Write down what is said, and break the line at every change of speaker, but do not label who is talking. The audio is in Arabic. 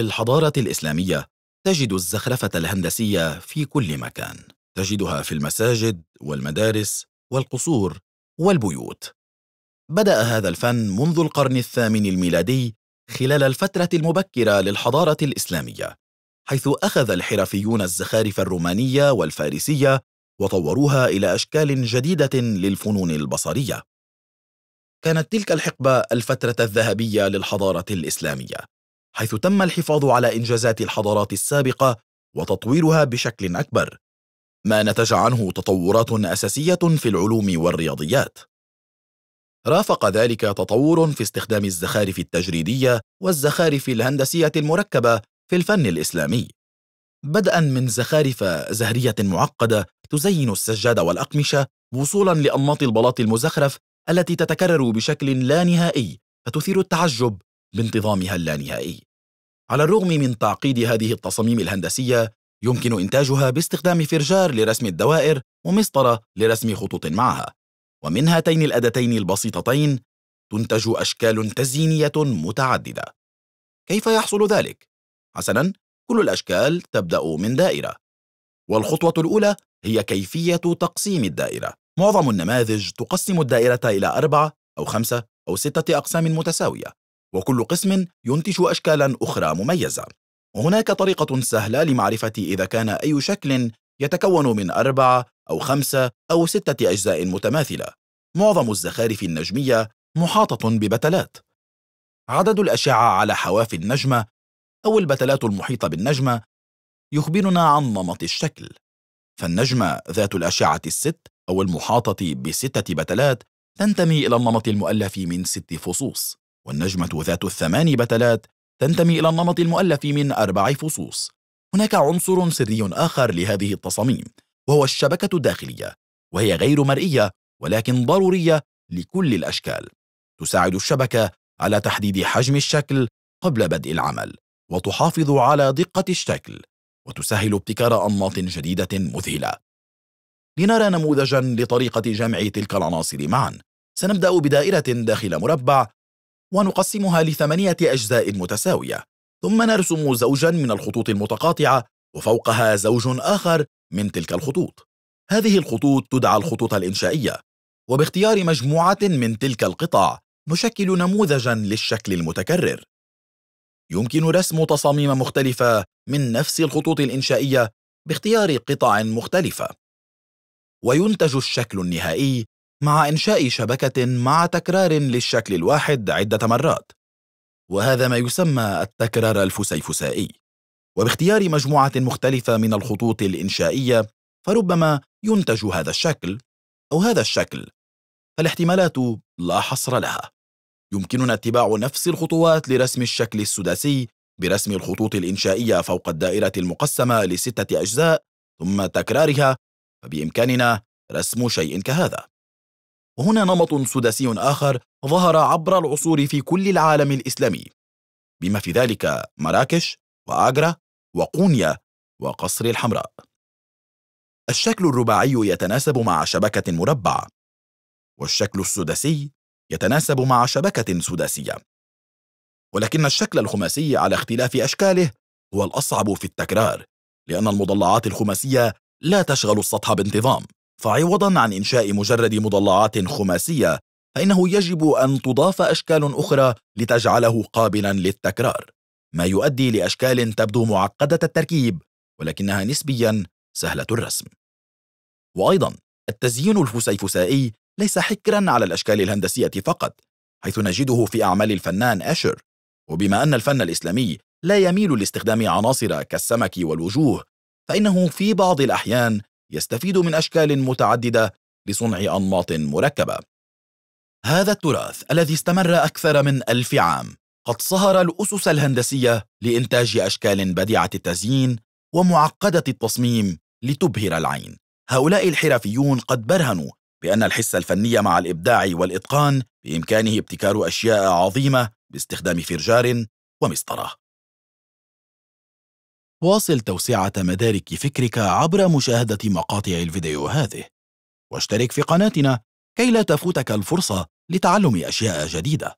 في الحضارة الإسلامية تجد الزخرفة الهندسية في كل مكان تجدها في المساجد والمدارس والقصور والبيوت بدأ هذا الفن منذ القرن الثامن الميلادي خلال الفترة المبكرة للحضارة الإسلامية حيث أخذ الحرفيون الزخارف الرومانية والفارسية وطوروها إلى أشكال جديدة للفنون البصرية كانت تلك الحقبة الفترة الذهبية للحضارة الإسلامية حيث تم الحفاظ على إنجازات الحضارات السابقة وتطويرها بشكل أكبر ما نتج عنه تطورات أساسية في العلوم والرياضيات رافق ذلك تطور في استخدام الزخارف التجريدية والزخارف الهندسية المركبة في الفن الإسلامي بدءا من زخارف زهرية معقدة تزين السجاد والأقمشة وصولا لأنماط البلاط المزخرف التي تتكرر بشكل لا نهائي فتثير التعجب بانتظامها اللانهائي على الرغم من تعقيد هذه التصاميم الهندسية يمكن إنتاجها باستخدام فرجار لرسم الدوائر ومسطرة لرسم خطوط معها ومن هاتين الأدتين البسيطتين تنتج أشكال تزيينية متعددة كيف يحصل ذلك؟ حسناً كل الأشكال تبدأ من دائرة والخطوة الأولى هي كيفية تقسيم الدائرة معظم النماذج تقسم الدائرة إلى أربعة أو خمسة أو ستة أقسام متساوية وكل قسم ينتج أشكالا أخرى مميزة وهناك طريقة سهلة لمعرفة إذا كان أي شكل يتكون من أربعة أو خمسة أو ستة أجزاء متماثلة معظم الزخارف النجمية محاطة ببتلات عدد الأشعة على حواف النجمة أو البتلات المحيطة بالنجمة يخبرنا عن نمط الشكل فالنجمة ذات الأشعة الست أو المحاطة بستة بتلات تنتمي إلى النمط المؤلف من ست فصوص والنجمة ذات الثمان بتلات تنتمي إلى النمط المؤلف من أربع فصوص هناك عنصر سري آخر لهذه التصاميم وهو الشبكة الداخلية وهي غير مرئية ولكن ضرورية لكل الأشكال تساعد الشبكة على تحديد حجم الشكل قبل بدء العمل وتحافظ على دقة الشكل وتسهل ابتكار أنماط جديدة مذهلة لنرى نموذجا لطريقة جمع تلك العناصر معا سنبدأ بدائرة داخل مربع ونقسمها لثمانية أجزاء متساوية ثم نرسم زوجا من الخطوط المتقاطعة وفوقها زوج آخر من تلك الخطوط هذه الخطوط تدعى الخطوط الإنشائية وباختيار مجموعة من تلك القطع نشكل نموذجا للشكل المتكرر يمكن رسم تصاميم مختلفة من نفس الخطوط الإنشائية باختيار قطع مختلفة وينتج الشكل النهائي مع إنشاء شبكة مع تكرار للشكل الواحد عدة مرات وهذا ما يسمى التكرار الفسيفسائي وباختيار مجموعة مختلفة من الخطوط الإنشائية فربما ينتج هذا الشكل أو هذا الشكل فالاحتمالات لا حصر لها يمكننا اتباع نفس الخطوات لرسم الشكل السداسي برسم الخطوط الإنشائية فوق الدائرة المقسمة لستة أجزاء ثم تكرارها فبإمكاننا رسم شيء كهذا وهنا نمط سداسي آخر ظهر عبر العصور في كل العالم الإسلامي بما في ذلك مراكش وآغرا وقونيا وقصر الحمراء الشكل الرباعي يتناسب مع شبكة مربعة والشكل السداسي يتناسب مع شبكة سداسية ولكن الشكل الخماسي على اختلاف أشكاله هو الأصعب في التكرار لأن المضلعات الخماسية لا تشغل السطح بانتظام فعوضا عن إنشاء مجرد مضلعات خماسية فإنه يجب أن تضاف أشكال أخرى لتجعله قابلا للتكرار ما يؤدي لأشكال تبدو معقدة التركيب ولكنها نسبيا سهلة الرسم وأيضا التزيين الفسيفسائي ليس حكرا على الأشكال الهندسية فقط حيث نجده في أعمال الفنان أشر وبما أن الفن الإسلامي لا يميل لاستخدام عناصر كالسمك والوجوه فإنه في بعض الأحيان يستفيد من أشكال متعددة لصنع أنماط مركبة هذا التراث الذي استمر أكثر من ألف عام قد صهر الأسس الهندسية لإنتاج أشكال بديعة التزيين ومعقدة التصميم لتبهر العين هؤلاء الحرفيون قد برهنوا بأن الحس الفني مع الإبداع والإتقان بإمكانه ابتكار أشياء عظيمة باستخدام فرجار ومسطرة واصل توسعة مدارك فكرك عبر مشاهدة مقاطع الفيديو هذه واشترك في قناتنا كي لا تفوتك الفرصة لتعلم أشياء جديدة